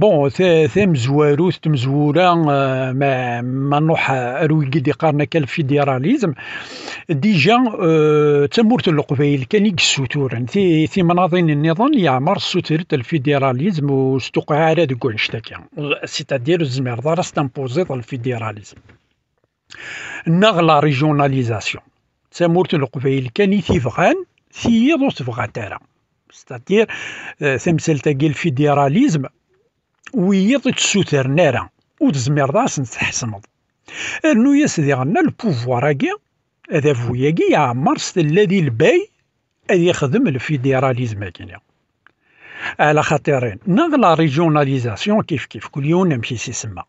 بون بون تمزوارو تمزورة أه ما ما نروح اروي يقارنا كالفيدراليزم ديجا تمورت القبيل كان يكسوتورن في في النظام يعمر سوتر الفيدراليزم واستقعار ديك ونشتكي سيتادير الزمير دار ستامبوزي الفيدراليزم نغ لا ريجوناليزاسيون تمورت القبيل كان يتيفغان ثيض وتفغى تارا ستاتير تمثلت كي الفيدراليزم ويض تسوتر نارا وتزمير راس تحسمض رنو ياس ديغنا البوفوار اكي هذا فوياكي يعمر الذي الباي أن يخدم الفيدراليزم اكينا على خاطرين نغلا ريجوناليزاسيون كيف كيف كل يوم نمشي سيسما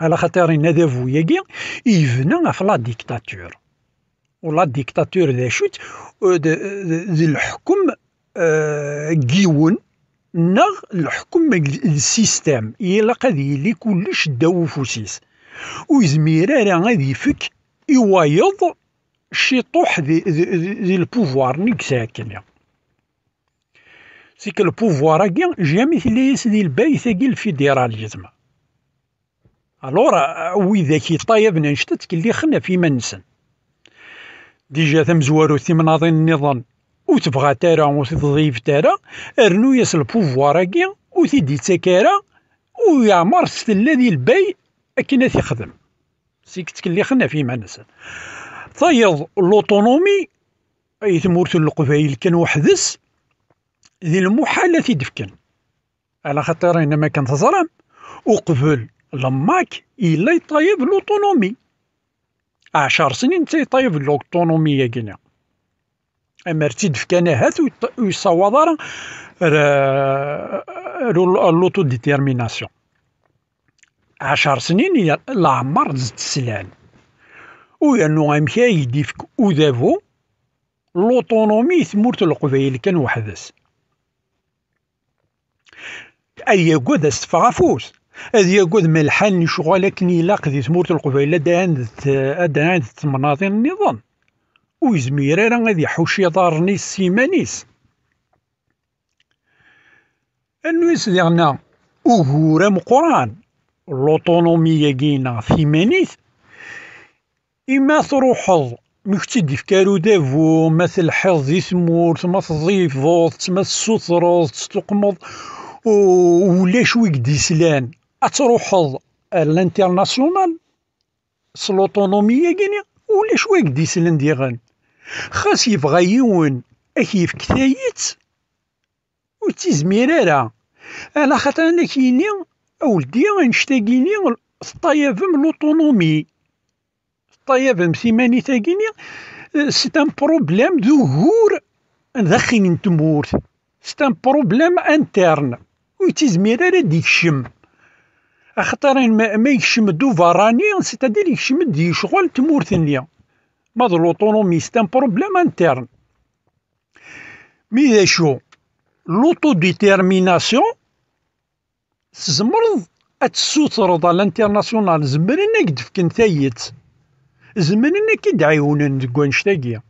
على خاطرين هذا فوياكي يبنى في لا ديكتاتور ولا ديكتاتور ذا شوت ذي الحكم قيون آه، نغ الحكم السيستام إلا قضي لي كلش داو فوسيس ويزميرا راه غادي يفك يوايض شي طوح دي دي ذي البوفوار نيك ساكن سيك البوفوار اكيا جيا مثل ليس ذي البيت اكي الفيدراليزم الورا ويدا كي طايب نشتت كلي خنا في منسن ديجا ثم زوارو ثم النظام و تبغا تارا و تضيف تارا ارنو ياس البوفوار اكي و تيدي تاكارا و يا يعمر ستلاذي البي اكينا تيخدم سيكت كلي خنا في معنسا طيض لوطونومي اي ثمورت القفايل كان وحدس ذي المحالة دفكن على خطر انما كانت ظلام وقبل لماك الا يطيب لوطونومي عشر سنين تيطيب لوطونومي يا جنيه اما ارتدفكان هات ويصوض راه لوتو ديتيرميناسيون عشر سنين العمر زدت السلال ويانو امكا يديفك دافو لوطونومي ثمورت القبائل كان وحدس اي قود استفغافوس هذا قود ملحان شغل كني لاق ذي ثمورة القبيلة دهان دهان المناطق النظام ويزمير راه غادي يحوش يدارني سيمانيس انويس ديغنا اوهورا مقران لوطونومية في مانيس إما تروحو مكتد في كارو دافو مثل حظ يثمور ثم تضيفض ثم تسوطرض تقمض ولا شويك ديسلان اتروحو الانترناسيونال سلوطونومية كينا ولا شوي قديسلان ديغن خاص يبغى يون اكيف كثايت و تيزمير على خاطر انا كيني اولدي غنشتاكيني الطياب من لوطونومي الطياب من سيماني تاقيني سيت ان بروبليم دو غور داخل التمور سيت ان بروبليم انترن و تيزمير على ديكشم خاطر ما يكشم دو فاراني سيتادير يكشم دي شغل تمورثنيا بعض لوتونومي سي ان بروبليم انترن مي شو لوتو ديتيرميناسيون تزمرض تسوترض على الانترناسيونال زمرنا قد فكن ثايت زمرنا كي دعيونن ديك اشو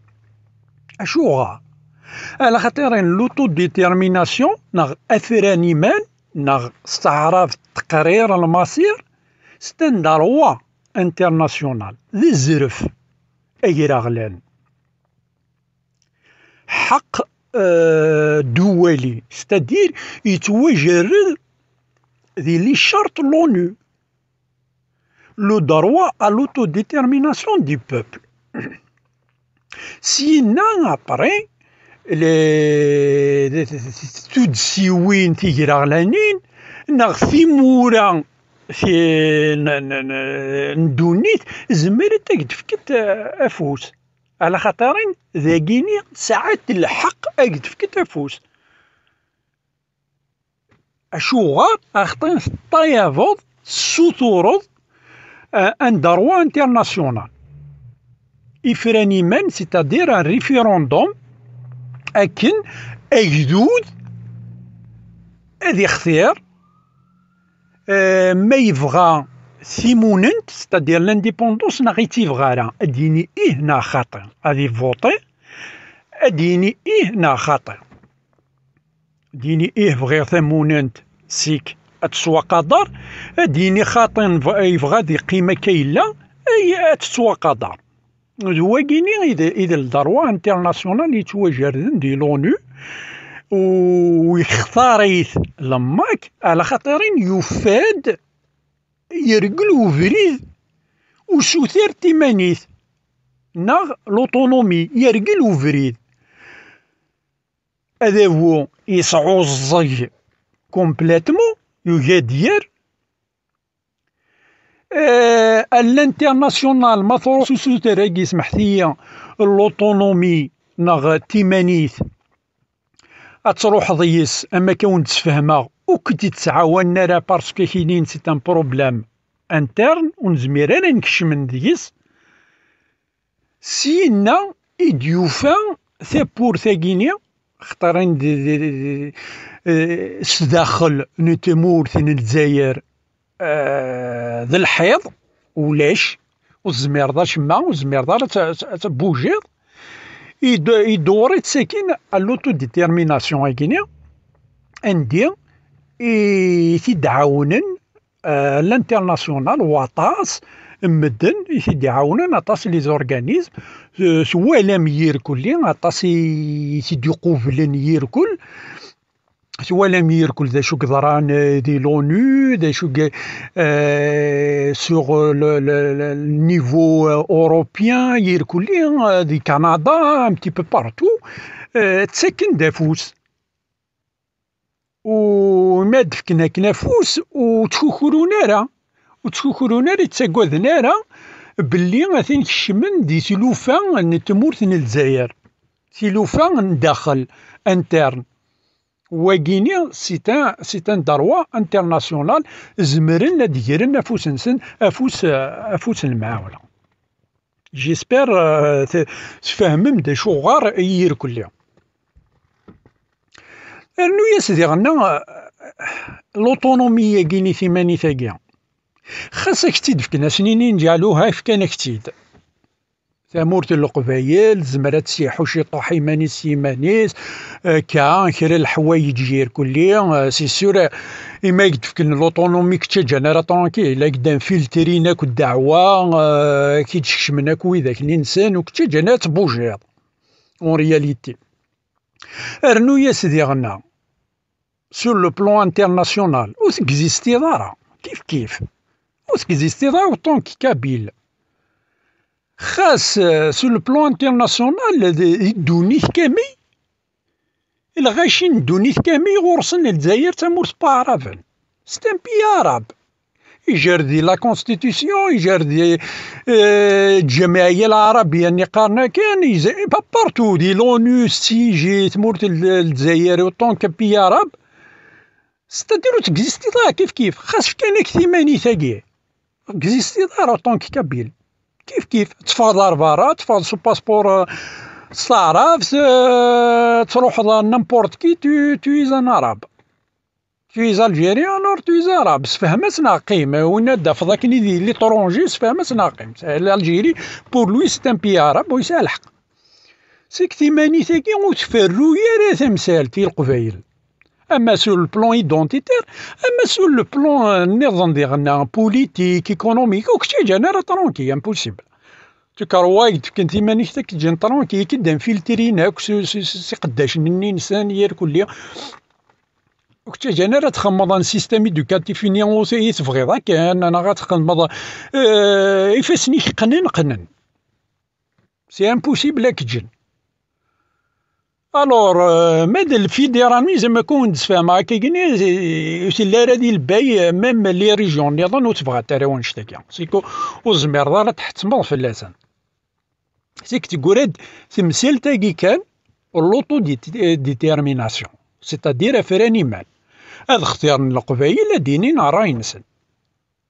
اشوغا على خاطرين لوتو ديتيرميناسيون نغ اثران ايمان نغ استعراف تقرير المصير ستاندار وا انترناسيونال ذي الزرف c'est-à-dire il yettwajerred di li charte l'ONU, le droit à l'autodétermination du peuple. Si un an après, les tudsiwin tigraɣlanin neɣ timura في ندونيت زمرت تقد فكت افوس على خطرين ذاقيني ساعات الحق اقد فكت افوس اشوغار اخطين طيافض سوتورض آه، ان دروا انترناسيونال إفراني من ستادير ان ريفيروندوم أكن أجدود اذي خثير ما يبغى سيموننت ستادير لانديبوندونس ناغ يتيبغى راه اديني ايه نا خاطر غادي فوطي اديني ايه نا خاطر ديني ايه بغير ثموننت سيك اتسوى قدر اديني خاطر يبغى دي قيمه لا اي اتسوى قدر هو كيني اذا الدروه انترناسيونال يتواجد دي لونو ويختاريث لماك على خاطر يفاد يرقل وفريد وشوثير تيمانيث ناغ لوتونومي يرقل وفريد هذا هو يسعوزي كومبليتمون يغادير آه الانترناسيونال ما ثروس سوتير سمحتي لوتونومي ناغ تيمانيث اتروح ضيس اما كون تسفهما وكنتي تتعاون راه باسكو كاينين سي ان بروبليم انترن ونزمير انا نكشم من ديس سينا إد سي بور ثاكيني خطرين سداخل نتمور ثين الجزائر ذا الحيض ولاش وزمير شما وزمير ذا تبوجيض يدور ساكن اللوتو ديتيرميناسيون اكيني اندي يتدعاونن لانترناسيونال واطاس مدن يعاونن اطاس لي زورغانيزم سوالام يركل لي اطاس يقوفلن يركل ولا ميركل ذا شوك ضران دي لونو ذا شوك سوغ النيفو اوروبيان يركل دي كندا ان بو بارتو تسكن دافوس وما دفكنا كنافوس وتشوكرونا راه وتشوكرونا راه تساقوذنا نارا باللي غاثين كشمن دي سلوفا تمورت الجزائر سلوفا داخل انترن وغيني سيتان سيتان سي ان دروا انترناسيونال زمرن ديرنا gren نسن افوس افوس afus المعاونه جيسبير euh, تفهمم دي شو غار يركل انو يا سيدي غنا آه، لوطونومية غيني ثمانية ثاقية خاصك تيد سنينين ديالو جعلوها فكانك كتيد تامورت القبايل سي تسيحو شي طاح ايمانيس ايمانيس آه، كا خير الحوايج جير كلي آه، سي سور آه، اما يدفكن لوطونومي كتاجانا راه طونكي إلا قدام فيلتريناك الدعوة كي تشكشمناك وذاك الانسان وكتاجانا تبوجيط اون رياليتي ارنو يا سيدي غنا سور لو بلون انترناسيونال وتكزيستي دارا كيف كيف وتكزيستي دارا وطونكي كابيل خاص سو لو بلون انترناسيونال الدنيت كامي الغاشين الدنيت كامي غرسن الجزائر تمور بعربن ستان بي عرب يجار دي لا كونستيتيسيون يجار دي آه, الجمعيه العربيه اللي قرنا كان با بارتو دي لونو سي جي تمورت الجزائر وطون كبي عرب ستاديرو تكزيستي كيف كيف خاص كان ثمانية ثاقيه كزيستي طون كابيل كيف كيف تفادر برا سو باسبور تستعرف آه، آه، تروح لنمبورت كي تو تويز ان عرب تويز الجيريان اور تويز عرب سفهمتنا قيمة وين دافضك اللي لي طرونجي سفهمتنا قيمة الجيري بور لوي سي ان بي عرب ويسالحق سيك ماني ساكي وتفرو يا راه تمثال تي القبايل اما سور البلون ايدونتيتير اما سور البلون النظام ديالنا بوليتيك ايكونوميك وكشي جانا راه ترونكي امبوسيبل تكر وايد كنت مانيش تاك تجي ترونكي كدا نفلترينا سي قداش مني نسان يار كلية وكتا جانا راه تخمض ان سيستيم ايدوكاتيف ني تبغيض كان انا غتخمض يفاسني قنن قنن سي امبوسيبل اك تجن الور ماذا الفيدرالي زعما كون تفاهم كي كني سي رادي الباي ميم لي ريجيون نظن وتبغى تراون شتاكا سيكو وزمير تحت تحتمض في اللسان سيك تقولد تمثيل تاكي كان لوطو ديتيرميناسيون سيتادير افراني مال هذا اختيار القبائل ديني راي نسل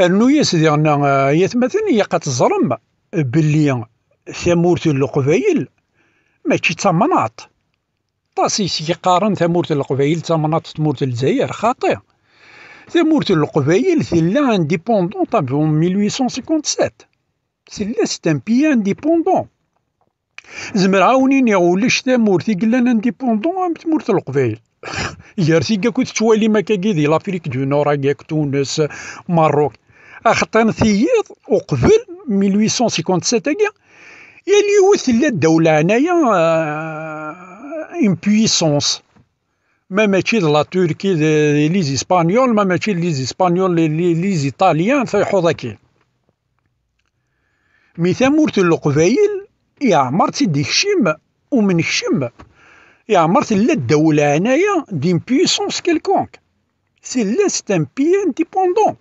أنو يا سيدي غنا آه، يا هي قات قتزرم بلي ثمورت القبايل ماشي طاسي سي قارن ثمورت القبايل تمناط ثمورت الجزائر خاطئ ثمورت القبايل في لا انديبوندون طاب 1857 سي لا سيت ان انديبوندون زعما عاونيني ولاش ثمورت قلنا انديبوندون ثمورت القبايل يا رسي كا كنت تولي ما كاكيدي لافريك دو نور تونس ماروك خاطر ثييض وقبل 1857 كاع يلي وثلا الدولة هنايا اون آه، بويسونس ما ماشي لا تركي لي زيسبانيول ما ماشي لي زيسبانيول لي زيطاليان فيحوض كاين مي ثمورت القبايل يعمر تديكشم يا يعمر لا الدولة هنايا دين بويسونس كيلكونك سي لا ستان بي انديبوندون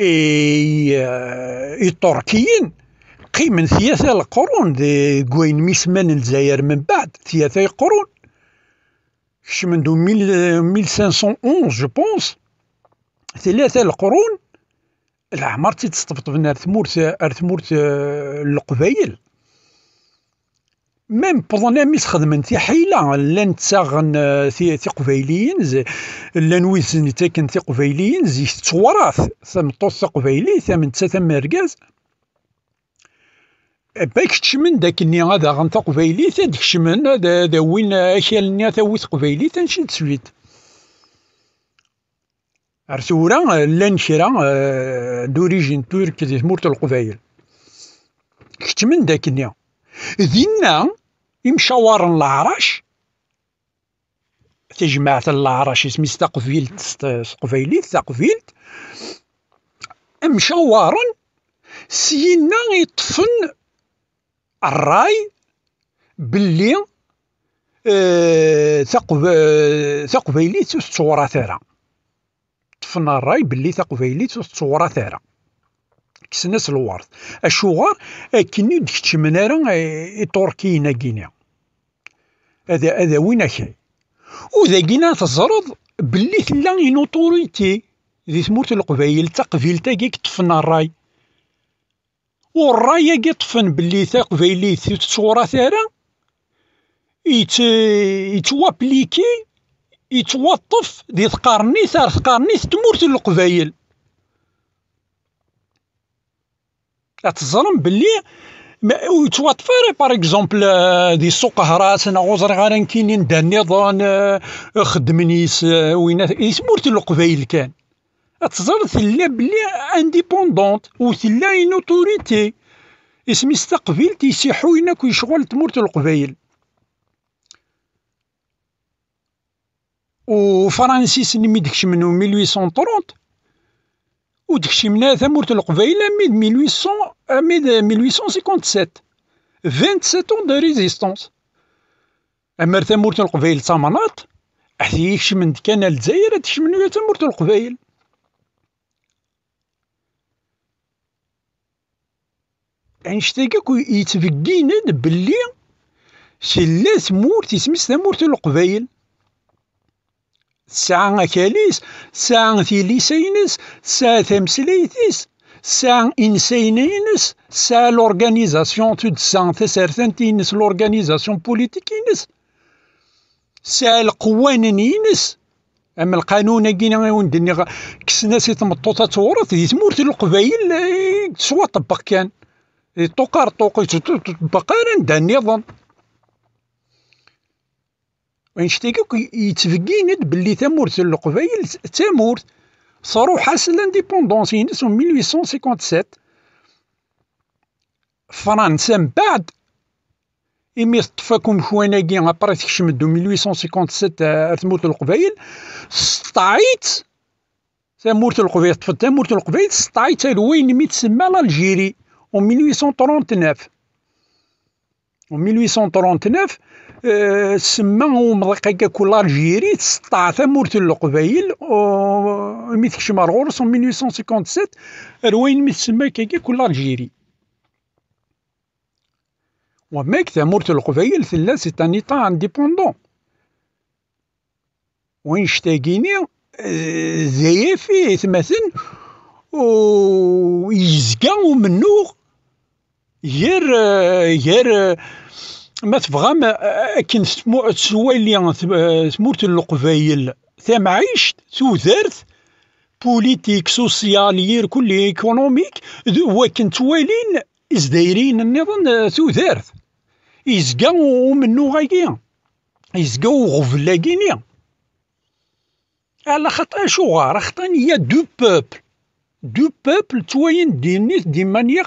اي التركيين قيمن ثلاثه القرون دي كوين ميسمان الجزائر من بعد ثلاثه قرون كش من دو ميل 1511 جو بونس ثلاثة القرون العمر بنا ثمورت ثمورت آه، القبايل ميم ميس خدمن حيلة لان تساغن زي لان ويزن تاكن تيقبايليين زي تتوراث ثمطوط تقبايلي ثم تسا ثم ركاز باك تشمن داك الني هذا غن داك تدكشمن هذا وين اكل الني تاوي تقبايلي تنشد سويت ارثورا لان شرا دوريجين تورك دي مورت القبايل كتمن داك النيا ذينا يمشاورن العراش جماعة العراش اسمي تقفيلت تقفيلت تقفيلت مشاورن سينا يطفن الراي باللي تقبيليت آه، تصورة ثارة طفنا الراي باللي تقبيليت تصورة ثارة كسنا سلوارث أشوغار أكن يدك تشمنا ران إطوركينا جينا هذا هذا وين أخي وذا جينا تزرض باللي ثلان ينوطوريتي ذي ثمورت القبيل تقفيل تاقيك طفنا الراي والراي يجي طفن باللي تقفيلي تصورة ثارا يت... يتوابليكي يتوطف ذي ثقارني ثار ثقارني ثمورت القبيل تظلم باللي وتواتفري باغ اكزومبل دي سوق هرات انا غوزر غير كينين دانيضان آه، خدمنيس آه، وين يسمورت القبايل كان تظهر ثلا بلي انديبوندونت وثلا ان اوتوريتي اسميس تقبيل تيسيحو ينك ويشغل تمرت القبايل وفرانسيس نمي ديكش منو 1830 وديك الشيء من القبيلة ميد ميلويسون ميد ميلويسون سيكونتسات فينتسات اون دو ريزيستونس أما ثمرة القبيلة تامانات حتى يكشم من كان الجزائر تشمن ويا ثمرة القبيلة انشتاكك يتفقينا بلي سي لا ثمور تسمس ثمرة القبيلة تسعى أكاليس تسعى تيليسينس تسعى تمسليتيس تسعى إنسينينس تسعى لورغانيزاسيون تسعى تسرتنتينس لورغانيزاسيون بوليتيكينس سا القوانينينس اما القانون كينا وندني كسنا سي تمطوطه تورث دي تمورت القبايل سوا طبق كان طوقار طوق تطبق انا ندا النظام وين شتيك يتفقيند باللي تامورت القبائل تامورت صاروا حاس لانديبوندونس ينس من 1857 فرنسا من بعد إمي طفاكم شوانا كي ابري تكشم دو 1857 تموت القبيل سطعيت تامورت القبيل طفت تامورت القبائل سطعيت الوين مي تسمى لالجيري و 1839 و 1839 آه، سما ومضيق كل الجيري تسطع تمورت القبايل مي تكشم ار غورس 1857 روين مي تسمى كاكا كل الجيري وماك تمورت القبايل ثلا سي ان ايطا انديبوندون وين شتاقيني آه، زيافي ثمثن ويزكى ومنوغ غير غير ما تبغى ما كي تسوالي تمورت القبايل تمعيشت تودرت بوليتيك سوسيال غير كل ايكونوميك وكن توالين ازدايرين النظام تودرت يزقا منو غاكيا يزقا غفلا كينيا على خاطر شو غار خاطر هي دو بوبل دو بوبل توين دينيت دي مانيير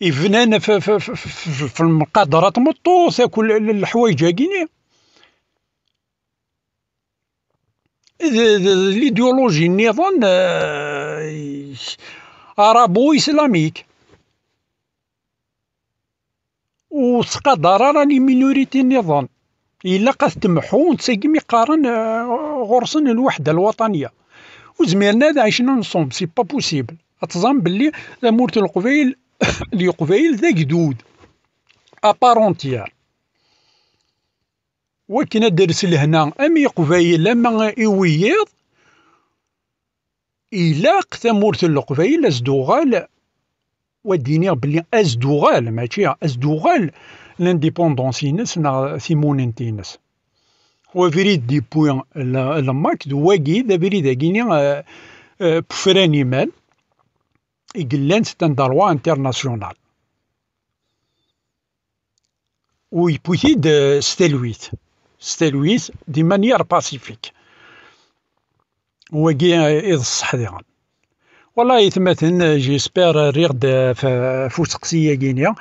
يفنان في, في, في, في المقادرة مطوس كل الحوايج هاكيني ليديولوجي النظام آه، ارابو اسلاميك وتقدر راني مينوريتي النظام الا قاس تمحو ونتساقم يقارن آه، غرسن الوحده الوطنيه وزميرنا هذا عشنا نصوم سي با بوسيبل تظن باللي مورت القبيل اللي قبيل ذا جدود ابارونتيار وكنا درس لهنا امي قبيل لما يويض إلاق تمورت القبيل أزدوغال وديني بلي أزدوغال ماشي أزدوغال لانديبوندونسينس نا ثيمون تينس هو فريد دي بوين الماك دو واكي دا فريد كيني بفراني مال إجلان ستان داروا انترناسيونال و يبوسيد ستيلويت ستيلويت دي مانيار باسيفيك وقيا إذ الصح ديغان والله يثمتن جيسبر ريغ دا فوسقسية جينيا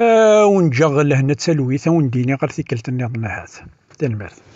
آه ونجغل هنا تسالويت ونديني غير ثيكلت النظام هذا تنمرث